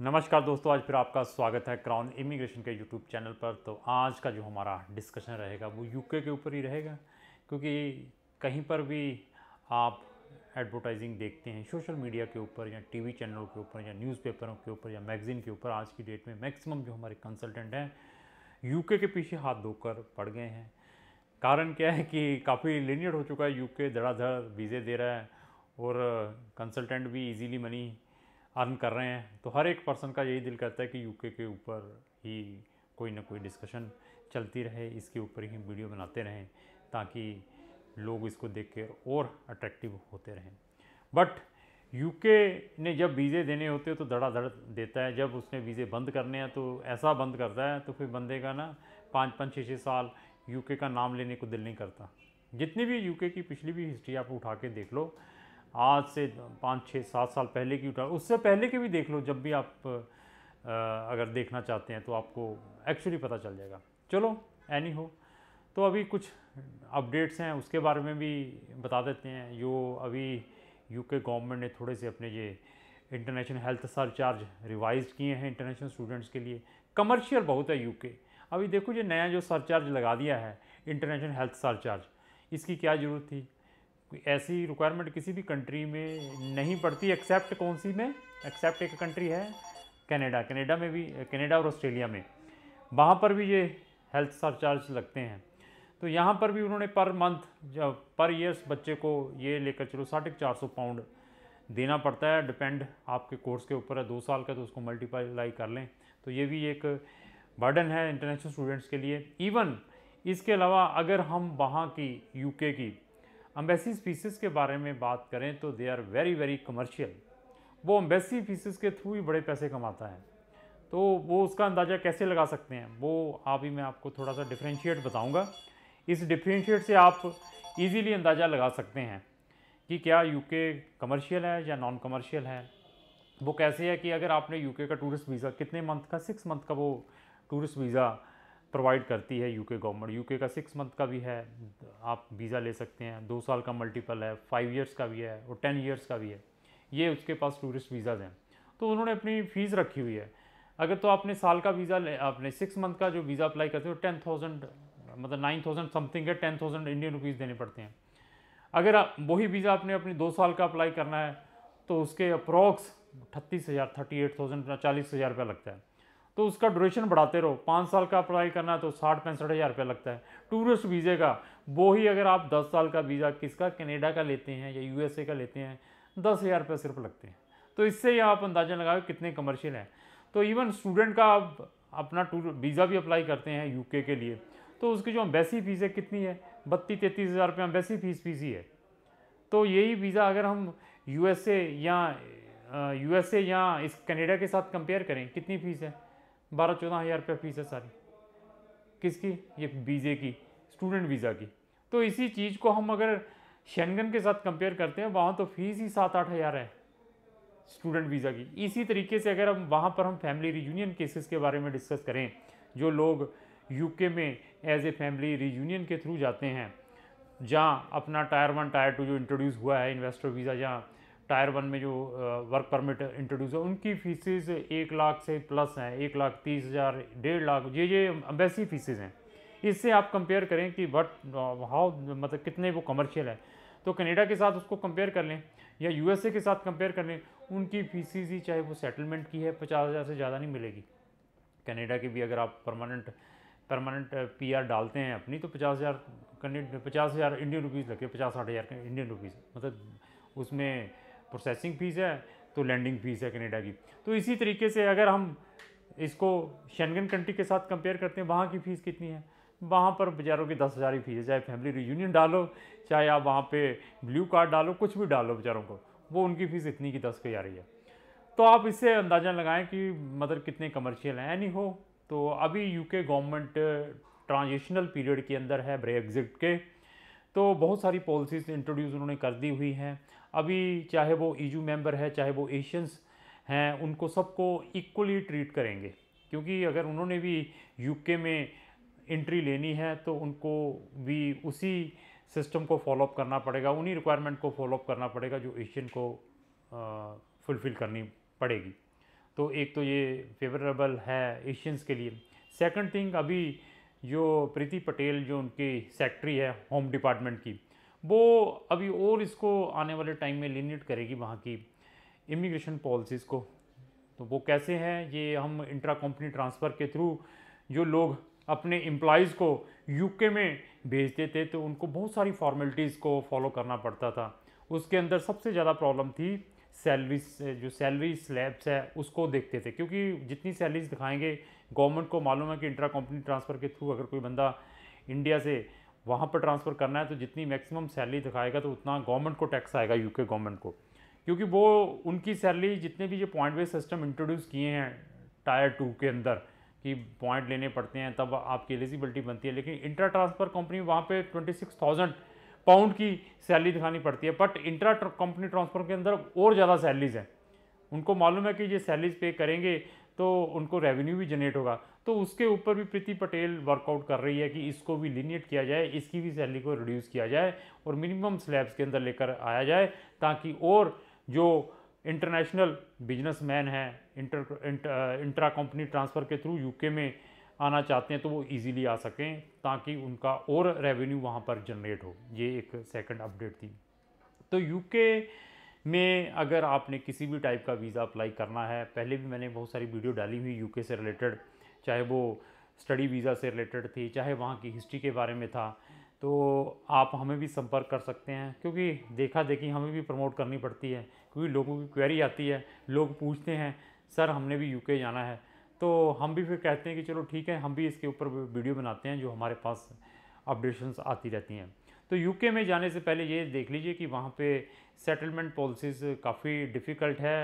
नमस्कार दोस्तों आज फिर आपका स्वागत है क्राउन इमिग्रेशन के यूट्यूब चैनल पर तो आज का जो हमारा डिस्कशन रहेगा वो यूके के ऊपर ही रहेगा क्योंकि कहीं पर भी आप एडवर्टाइजिंग देखते हैं सोशल मीडिया के ऊपर या टीवी चैनलों के ऊपर या न्यूज़पेपरों के ऊपर या मैगज़ीन के ऊपर आज की डेट में मैक्सिमम जो हमारे कंसल्टेंट हैं यूके के पीछे हाथ धोकर पड़ गए हैं कारण क्या है कि काफ़ी लिनियड हो चुका है यूके धड़ाधड़ वीज़े दे रहा है और कंसल्टेंट भी इजीली मनी अर्न कर रहे हैं तो हर एक पर्सन का यही दिल करता है कि यूके के ऊपर ही कोई ना कोई डिस्कशन चलती रहे इसके ऊपर ही वीडियो बनाते रहें ताकि लोग इसको देख कर और अट्रैक्टिव होते रहें बट यूके ने जब वीज़े देने होते हैं तो धड़ाधड़ देता है जब उसने वीज़े बंद करने हैं तो ऐसा बंद करता है तो फिर बंदे का ना पाँच पाँच छः छः साल यूके का नाम लेने को दिल नहीं करता जितनी भी यूके की पिछली भी हिस्ट्री आप उठा के देख लो आज से पाँच छः सात साल पहले की उठा उससे पहले के भी देख लो जब भी आप अगर देखना चाहते हैं तो आपको एक्चुअली पता चल जाएगा चलो एनी हो तो अभी कुछ अपडेट्स हैं उसके बारे में भी बता देते हैं जो अभी यूके गवर्नमेंट ने थोड़े से अपने ये इंटरनेशनल हेल्थ सरचार्ज रिवाइज किए हैं इंटरनेशनल स्टूडेंट्स के लिए कमर्शियल बहुत है यूके अभी देखो ये नया जो सरचार्ज लगा दिया है इंटरनेशनल हेल्थ सरचार्ज इसकी क्या ज़रूरत थी ऐसी रिक्वायरमेंट किसी भी कंट्री में नहीं पड़ती एक्सेप्ट कौन सी में एक्सेप्ट एक कंट्री है कनाडा कनाडा में भी कनाडा और ऑस्ट्रेलिया में वहाँ पर भी ये हेल्थ सरचार्ज लगते हैं तो यहाँ पर भी उन्होंने पर मंथ जब पर ईयर्स बच्चे को ये लेकर चलो साढ़े चार सौ पाउंड देना पड़ता है डिपेंड आपके कोर्स के ऊपर है दो साल का तो उसको मल्टीप्लाई कर लें तो ये भी एक बर्डन है इंटरनेशनल स्टूडेंट्स के लिए इवन इसके अलावा अगर हम वहाँ की यूके की अम्बेसी स्पीसीज़ के बारे में बात करें तो they are very very commercial वो अम्बेसी फीसिस के थ्रू ही बड़े पैसे कमाता है तो वो उसका अंदाज़ा कैसे लगा सकते हैं वो आप ही मैं आपको थोड़ा सा डिफ्रेंशिएट बताऊंगा इस डिफ्रेंशिएट से आप इजीली अंदाज़ा लगा सकते हैं कि क्या यूके कमर्शियल है या नॉन कमर्शियल है वो कैसे है कि अगर आपने यूके का टूरिस्ट वीज़ा कितने मंथ का सिक्स मंथ का वो टूरिस्ट वीज़ा प्रोवाइड करती है यूके गवर्नमेंट यूके का सिक्स मंथ का भी है आप वीज़ा ले सकते हैं दो साल का मल्टीपल है फाइव इयर्स का भी है और टेन इयर्स का भी है ये उसके पास टूरिस्ट वीज़ाज़ हैं तो उन्होंने अपनी फ़ीस रखी हुई है अगर तो आपने साल का वीज़ा ले आपने सिक्स मंथ का जो वीज़ा अप्लाई करते हो टेन थाउजेंड मतलब नाइन थाउजेंड समथिंग है टेन थाउजेंड इंडियन रुपीज़ देने पड़ते हैं अगर वही वीज़ा आपने अपने दो साल का अप्लाई करना है तो उसके अप्रॉक्स अठतीस हज़ार थर्टी एट थाउजेंड चालीस हज़ार रुपया लगता है तो उसका ड्यूरेशन बढ़ाते रहो पाँच साल का अप्लाई करना है तो साठ पैंसठ हज़ार रुपया लगता है टूरिस्ट वीज़े का वो ही अगर आप दस साल का वीज़ा किसका कनेडा का लेते हैं या यूएसए का लेते हैं दस हज़ार रुपये सिर्फ लगते हैं तो इससे ही आप अंदाज़ा लगाओ कितने कमर्शियल हैं तो इवन स्टूडेंट का आप अपना टूर वीज़ा भी अप्लाई करते हैं यू के लिए तो उसकी जो अम्बेसी फ़ीस है कितनी है बत्तीस तैंतीस हज़ार रुपये अम्बेसी फ़ीस फीस ही है तो यही वीज़ा अगर हम ए या ए या इस कनेडा के साथ कंपेयर करें कितनी फ़ीस है बारह चौदह हज़ार रुपया फ़ीस है सारी किसकी ये वीज़े की स्टूडेंट वीज़ा की तो इसी चीज़ को हम अगर शेंगन के साथ कंपेयर करते हैं वहाँ तो फ़ीस ही सात आठ हज़ार है स्टूडेंट वीज़ा की इसी तरीके से अगर हम वहाँ पर हम फैमिली रीयूनियन केसेस के बारे में डिस्कस करें जो लोग यूके में एज ए फैमिली रीयूनियन के थ्रू जाते हैं जहाँ अपना टायर वन टायर टू जो इंट्रोड्यूस हुआ है इन्वेस्टर वीज़ा जहाँ टायर वन में जो वर्क परमिट इंट्रोड्यूस है उनकी फीसेज एक लाख से प्लस हैं एक लाख तीस हज़ार डेढ़ लाख ये ये अम्बेसी फीसेज हैं इससे आप कंपेयर करें कि वट हाउ मतलब कितने वो कमर्शियल है तो कनाडा के साथ उसको कंपेयर कर लें या यूएसए के साथ कंपेयर कर लें उनकी फीसेज ही चाहे वो सेटलमेंट की है पचास हज़ार से ज़्यादा नहीं मिलेगी कनाडा की भी अगर आप परमानेंट परमानेंट पी डालते हैं अपनी तो पचास हज़ार पचास हज़ार इंडियन रुपीज़ लगे पचास साठ हज़ार इंडियन रुपीज़ मतलब उसमें प्रोसेसिंग फ़ीस है तो लैंडिंग फ़ीस है कनेडा की तो इसी तरीके से अगर हम इसको शनगन कंट्री के साथ कंपेयर करते हैं वहाँ की फ़ीस कितनी है वहाँ पर बेचारों की दस हज़ार की फ़ीस है चाहे फैमिली रियूनियन डालो चाहे आप वहाँ पे ब्लू कार्ड डालो कुछ भी डालो बेचारों को वो उनकी फ़ीस इतनी की दस की आ रही है तो आप इससे अंदाज़ा लगाएं कि मतलब कितने कमर्शियल हैं नहीं हो तो अभी यूके गवर्नमेंट ट्रांजिशनल पीरियड के अंदर है ब्रेक्जिट के तो बहुत सारी पॉलिसीज़ इंट्रोड्यूस उन्होंने कर दी हुई हैं अभी चाहे वो ईजू मेंबर है चाहे वो एशियंस हैं उनको सबको इक्वली ट्रीट करेंगे क्योंकि अगर उन्होंने भी यूके में एंट्री लेनी है तो उनको भी उसी सिस्टम को फॉलोअप करना पड़ेगा उन्हीं रिक्वायरमेंट को फॉलोअप करना पड़ेगा जो एशियन को फुलफ़िल करनी पड़ेगी तो एक तो ये फेवरेबल है एशियंस के लिए सेकंड थिंग अभी जो प्रीति पटेल जो उनकी सेक्रेटरी है होम डिपार्टमेंट की वो अभी और इसको आने वाले टाइम में लिमिट करेगी वहाँ की इमिग्रेशन पॉलिसीज़ को तो वो कैसे हैं ये हम इंट्रा कंपनी ट्रांसफ़र के थ्रू जो लोग अपने एम्प्लॉज़ को यूके में भेजते थे तो उनको बहुत सारी फॉर्मेलिटीज़ को फॉलो करना पड़ता था उसके अंदर सबसे ज़्यादा प्रॉब्लम थी सैलरी जो सैलरी स्लैब्स है उसको देखते थे क्योंकि जितनी सैलरीज दिखाएंगे गवर्नमेंट को मालूम है कि इंट्रा कंपनी ट्रांसफ़र के थ्रू अगर कोई बंदा इंडिया से वहाँ पर ट्रांसफ़र करना है तो जितनी मैक्सिमम सैलरी दिखाएगा तो उतना गवर्नमेंट को टैक्स आएगा यूके गवर्नमेंट को क्योंकि वो उनकी सैलरी जितने भी जो पॉइंट वे सिस्टम इंट्रोड्यूस किए हैं टायर टू के अंदर कि पॉइंट लेने पड़ते हैं तब आपकी एलिजिबिलिटी बनती है लेकिन इंट्रा ट्रांसफ़र कंपनी वहाँ पे ट्वेंटी सिक्स थाउजेंड पाउंड की सैलरी दिखानी पड़ती है बट इंट्रा कंपनी ट्रांसफ़र के अंदर और ज़्यादा सैलरीज हैं उनको मालूम है कि ये सैलरीज पे करेंगे तो उनको रेवेन्यू भी जनरेट होगा तो उसके ऊपर भी प्रीति पटेल वर्कआउट कर रही है कि इसको भी लिनियट किया जाए इसकी भी सैलरी को रिड्यूस किया जाए और मिनिमम स्लैब्स के अंदर लेकर आया जाए ताकि और जो इंटरनेशनल बिजनेसमैन हैं inter, inter intra company transfer के थ्रू यूके में आना चाहते हैं तो वो इजीली आ सकें ताकि उनका और रेवेन्यू वहाँ पर जनरेट हो ये एक सेकंड अपडेट थी तो यूके में अगर आपने किसी भी टाइप का वीज़ा अप्लाई करना है पहले भी मैंने बहुत सारी वीडियो डाली हुई यूके से रिलेटेड चाहे वो स्टडी वीज़ा से रिलेटेड थी चाहे वहाँ की हिस्ट्री के बारे में था तो आप हमें भी संपर्क कर सकते हैं क्योंकि देखा देखी हमें भी प्रमोट करनी पड़ती है क्योंकि लोगों की क्वेरी आती है लोग पूछते हैं सर हमने भी यूके जाना है तो हम भी फिर कहते हैं कि चलो ठीक है हम भी इसके ऊपर वीडियो बनाते हैं जो हमारे पास अपडेशंस आती रहती हैं तो यूके में जाने से पहले ये देख लीजिए कि वहाँ पे सेटलमेंट पॉलिसीज़ काफ़ी डिफ़िकल्ट है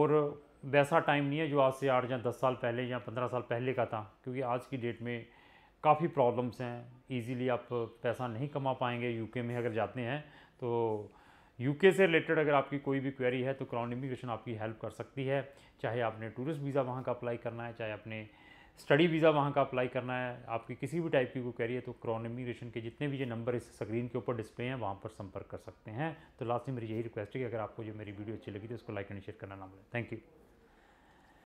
और वैसा टाइम नहीं है जो आज से आठ या दस साल पहले या पंद्रह साल पहले का था क्योंकि आज की डेट में काफ़ी प्रॉब्लम्स हैं इजीली आप पैसा नहीं कमा पाएंगे यूके में अगर जाते हैं तो यूके से रिलेटेड अगर आपकी कोई भी क्वेरी है तो क्राउन इमिग्रेशन आपकी हेल्प कर सकती है चाहे आपने टूरिस्ट वीज़ा वहाँ का अप्लाई करना है चाहे आपने स्टडी वीज़ा वहाँ का अप्लाई करना है आपकी किसी भी टाइप की कोई क्वेरी है तो क्राउन इमिग्रेशन के जितने भी ये नंबर इस स्क्रीन के ऊपर डिस्प्ले हैं वहाँ पर संपर्क कर सकते हैं तो लास्ट में मेरी यही रिक्वेस्ट है कि अगर आपको जो मेरी वीडियो अच्छी लगी तो उसको लाइक एंड शेयर करना ना मिले थैंक यू